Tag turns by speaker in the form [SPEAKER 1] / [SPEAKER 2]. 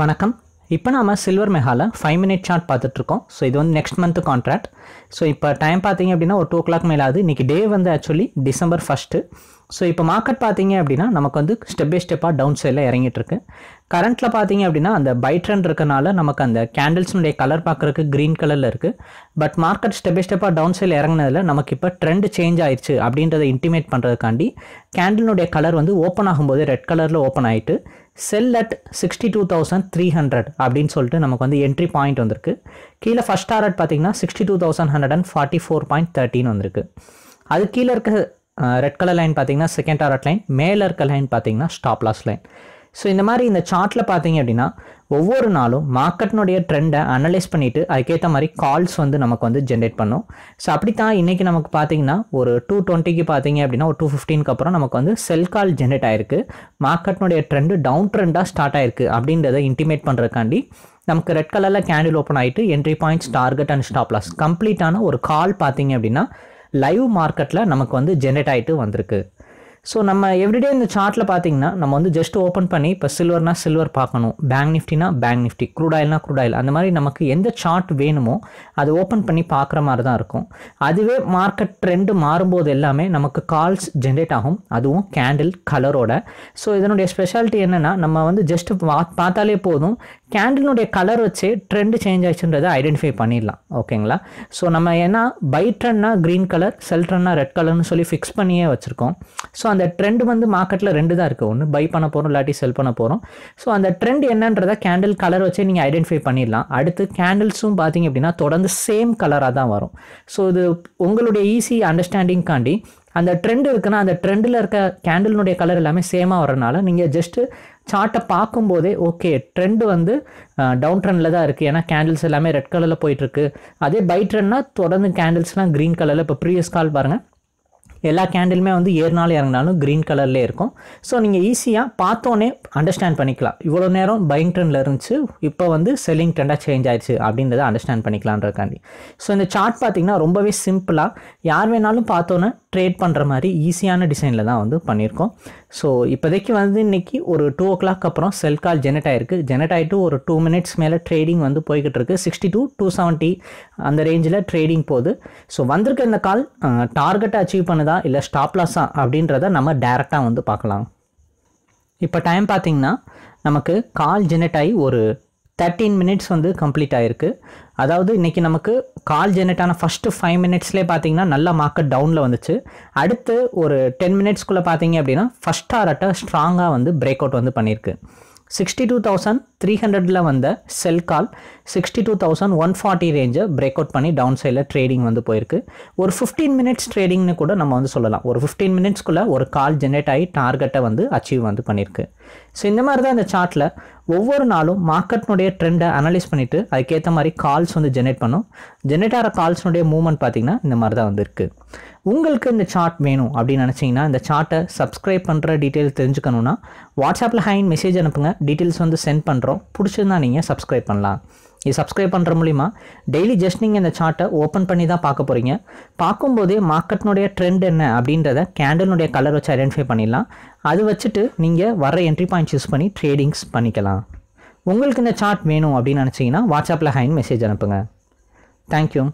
[SPEAKER 1] வணக்கம் இப்போ நாம் சில்வர் மெகாவில் ஃபைவ் மினிட் சார்ட் பார்த்துட்ருக்கோம் ஸோ இது வந்து நெக்ஸ்ட் மந்த்து கான்ட்ராக்ட் ஸோ இப்போ டைம் பார்த்தீங்க அப்படின்னா ஒரு டூ ஓ கிளாக் மேலாது இன்றைக்கி டே வந்து ஆக்சுவலி டிசம்பர் ஃபஸ்ட்டு ஸோ இப்போ மார்க்கெட் பார்த்தீங்க அப்படின்னா நமக்கு வந்து ஸ்டெப் பை ஸ்டெப்பாக டவுன் சைடில் இறங்கிட்டு இருக்கு கரண்ட்டில் பார்த்தீங்க அப்படின்னா அந்த பை ட்ரெண்ட் இருக்கனால நமக்கு அந்த கேண்டில்ஸ்னுடைய கலர் பார்க்குறதுக்கு க்ரீன் கலரில் இருக்குது பட் மார்க்கெட் ஸ்டெப் பை ஸ்டெப்பாக டவுன் சைடில் இறங்கினதில் நமக்கு இப்போ ட்ரெண்ட் சேஞ்ச் ஆயிடுச்சு அப்படின்றத இன்டிமேட் பண்ணுறதுக்காண்டி கேண்டிலுடைய கலர் வந்து ஓப்பன் ஆகும்போது ரெட் கலரில் ஓப்பன் ஆகிட்டு sell at sixty two thousand three hundred அப்படின்னு சொல்லிட்டு நமக்கு வந்து என்ட்ரி பாயிண்ட் வந்திருக்கு கீழே ஃபஸ்ட் டாரட் பார்த்தீங்கன்னா sixty two thousand hundred and forty four point thirteen வந்திருக்கு அது கீழே இருக்க ரெட் கலர் லைன் பார்த்தீங்கன்னா செகண்ட் ஆர்ட் லைன் மேலே இருக்க லைன் பார்த்தீங்கன்னா ஸ்டாப் லாஸ் லைன் ஸோ இந்த மாதிரி இந்த சார்ட்டில் பார்த்தீங்க அப்படின்னா ஒவ்வொரு நாளும் மார்க்கெட்னுடைய ட்ரெண்டை அனலைஸ் பண்ணிவிட்டு அதுக்கேற்ற மாதிரி கால்ஸ் வந்து நமக்கு வந்து ஜென்ரேட் பண்ணும் ஸோ அப்படி தான் இன்றைக்கி நமக்கு பார்த்தீங்கன்னா ஒரு டூ டுவெண்ட்டிக்கு பார்த்தீங்க அப்படின்னா ஒரு டூ ஃபிஃப்டீனுக்கு அப்புறம் நமக்கு வந்து செல் கால் ஜென்ரேட் ஆயிருக்கு மார்க்கெட்னுடைய ட்ரெண்டு டவுன் ட்ரெண்டாக ஸ்டார்ட் ஆயிருக்கு அப்படின்றத இன்டிமேட் பண்ணுறக்காண்டி நமக்கு ரெட் கலரில் கேண்டில் ஓப்பன் ஆகிட்டு entry points target and stop loss கம்ப்ளீட்டான ஒரு கால் பார்த்தீங்க அப்படின்னா லைவ் மார்க்கெட்டில் நமக்கு வந்து ஜென்ரேட் ஆகிட்டு வந்திருக்கு ஸோ நம்ம எவ்ரிடே இந்த சார்ட்டில் பார்த்தீங்கன்னா நம்ம வந்து ஜஸ்ட் ஓப்பன் பண்ணி இப்போ சில்வர்னா சில்வர் பார்க்கணும் பேங்க் நிஃப்டினா பேங்க் நிஃப்டி க்ரூட் ஆயில்னா க்ரூட் ஆயில் அந்த மாதிரி நமக்கு எந்த சார்ட் வேணுமோ அது ஓப்பன் பண்ணி பார்க்குற மாதிரி தான் இருக்கும் அதுவே மார்க்கெட் ட்ரெண்டு மாறும்போது எல்லாமே நமக்கு கால்ஸ் ஜென்ரேட் ஆகும் அதுவும் கேண்டில் கலரோட ஸோ இதனுடைய ஸ்பெஷாலிட்டி என்னென்னா நம்ம வந்து ஜஸ்ட் பார்த்தாலே போதும் கேண்டிலுடைய கலர் வச்சு ட்ரெண்டு சேஞ்ச் ஆயிடுச்சுன்றதை ஐடென்டிஃபை பண்ணிடலாம் ஓகேங்களா ஸோ நம்ம ஏன்னா பை ட்ரெண்ட்னா க்ரீன் கலர் செல் ட்ரெண்ட்னா ரெட் கலர்னு சொல்லி ஃபிக்ஸ் பண்ணியே வச்சுருக்கோம் ஸோ அந்த ட்ரெண்ட் வந்து மார்க்கெட்டில் ரெண்டு தான் இருக்குது ஒன்று பை பண்ண போகிறோம் இல்லாட்டி செல் பண்ண போகிறோம் ஸோ அந்த ட்ரெண்ட் என்னன்றதை கேண்டில் கலர் வச்சே நீங்கள் ஐடென்டிஃபை பண்ணிடலாம் அடுத்து கேண்டில்ஸும் பார்த்தீங்க அப்படின்னா தொடர்ந்து சேம் கலராக தான் வரும் ஸோ இது உங்களுடைய ஈஸி அண்டர்ஸ்டாண்டிங்காண்டி அந்த ட்ரெண்ட் இருக்குன்னா அந்த ட்ரெண்டில் இருக்க கேண்டிலுடைய கலர் எல்லாமே சேமாக வரனால நீங்கள் ஜஸ்ட்டு சார்ட்டை பார்க்கும்போதே ஓகே ட்ரெண்டு வந்து டவுன் ட்ரெண்டில் தான் இருக்குது ஏன்னா கேண்டில்ஸ் எல்லாமே ரெட் கலரில் போயிட்டுருக்கு அதே பை ட்ரெண்ட்னா தொடர்ந்து கேண்டில்ஸ்லாம் க்ரீன் கலரில் இப்போ ப்ரீவியஸ் கால் பாருங்கள் எல்லா கேண்டிலுமே வந்து ஏறினாலும் இறங்கினாலும் க்ரீன் கலர்லேயே இருக்கும் ஸோ நீங்கள் ஈஸியாக பார்த்தோன்னே அண்டர்ஸ்டாண்ட் பண்ணிக்கலாம் இவ்வளோ நேரம் பைங் ட்ரெண்டில் இருந்துச்சு இப்போ வந்து செல்லிங் ட்ரெண்டாக சேஞ்ச் ஆயிடுச்சு அப்படின்றத அண்டர்ஸ்டாண்ட் பண்ணிக்கலான்றக்காண்டி ஸோ இந்த சார்ட் பார்த்திங்கன்னா ரொம்பவே சிம்பிளாக யார் வேணாலும் பார்த்தோன்னே ட்ரேட் பண்ணுற மாதிரி ஈஸியான டிசைனில் தான் வந்து பண்ணியிருக்கோம் ஸோ இப்போதைக்கு வந்து இன்றைக்கி ஒரு டூ ஓ கிளாக் அப்புறம் செல் கால் ஜெனரேட் ஆயிருக்கு ஜெனரேட் ஆகிட்டு ஒரு டூ மினிட்ஸ் மேலே ட்ரேடிங் வந்து போய்கிட்டு இருக்குது சிக்ஸ்டி டூ டூ செவன்ட்டி அந்த ரேஞ்சில் ட்ரேடிங் போகுது ஸோ வந்திருக்க இந்த கால் டார்கெட்டை அச்சீவ் பண்ணுதா ஆகுதா இல்லை ஸ்டாப் லாஸா அப்படின்றத நம்ம டைரெக்டாக வந்து பார்க்கலாம் இப்போ டைம் பார்த்திங்கன்னா நமக்கு கால் ஜெனரேட் ஆகி ஒரு தேர்ட்டீன் மினிட்ஸ் வந்து கம்ப்ளீட் ஆகிருக்கு அதாவது இன்றைக்கி நமக்கு கால் ஜெனரேட் ஆன ஃபஸ்ட்டு ஃபைவ் மினிட்ஸ்லேயே பார்த்தீங்கன்னா நல்ல மார்க்கெட் டவுனில் வந்துச்சு அடுத்து ஒரு டென் மினிட்ஸ்க்குள்ளே பார்த்தீங்க அப்படின்னா ஃபஸ்ட் ஆர்ட்டை ஸ்ட்ராங்காக வந்து பிரேக் அவுட் வந்து பண்ணியிருக்கு சிக்ஸ்டி டூ தௌசண்ட் த்ரீ ஹண்ட்ரடில் வந்த sell call sixty two thousand one forty ரேஞ்சை பிரேக் அவுட் பண்ணி டவுன் சைடில் ட்ரேடிங் வந்து போயிருக்கு ஒரு ஃபிஃப்டீன் மினிட்ஸ் ட்ரேடிங்னு கூட நம்ம வந்து சொல்லலாம் ஒரு ஃபிஃப்டீன் மினிட்ஸ்க்குள்ளே ஒரு கால் ஜென்ரேட் ஆகி டார்கெட்டை வந்து அச்சீவ் வந்து பண்ணியிருக்கு ஸோ இந்த மாதிரி தான் இந்த சார்ட்டில் ஒவ்வொரு நாளும் மார்க்கெட்னுடைய ட்ரெண்டை அனலைஸ் பண்ணிவிட்டு அதுக்கேற்ற மாதிரி கால்ஸ் வந்து ஜென்ரேட் பண்ணும் ஜென்ரேட் ஆகிற கால்ஸ்னுடைய மூமெண்ட் பார்த்திங்கன்னா இந்த மாதிரி தான் வந்துருக்கு உங்களுக்கு இந்த சார்ட் வேணும் அப்படின்னு நினச்சிங்கன்னா இந்த சார்ட்டை சப்ஸ்கிரைப் பண்ணுற டீட்டெயில்ஸ் தெரிஞ்சுக்கணுன்னா வாட்ஸ்அப்பில் ஹைன் மெசேஜ் அனுப்புங்க டீட்டெயில்ஸ் வந்து சென்ட் பண்ணுறோம் பிடிச்சிருந்தா நீங்கள் சப்ஸ்கிரைப் பண்ணலாம் இது சப்ஸ்கிரைப் பண்ணுற மூலிமா டெய்லி ஜஸ்ட் நீங்கள் இந்த சார்ட்டை ஓப்பன் பண்ணி தான் பார்க்க போகிறீங்க பார்க்கும்போதே மார்க்கெட்னுடைய ட்ரெண்ட் என்ன அப்படின்றத கேண்டலினுடைய கலர் வச்சு ஐடென்டிஃபை பண்ணிடலாம் அது வச்சுட்டு நீங்கள் வர என்ட்ரி பாயிண்ட் யூஸ் பண்ணி ட்ரேடிங்ஸ் பண்ணிக்கலாம் உங்களுக்கு இந்த சார்ட் வேணும் அப்படின்னு நினச்சிங்கன்னா வாட்ஸ்அப்பில் ஹைன் மெசேஜ் அனுப்புங்க தேங்க்யூ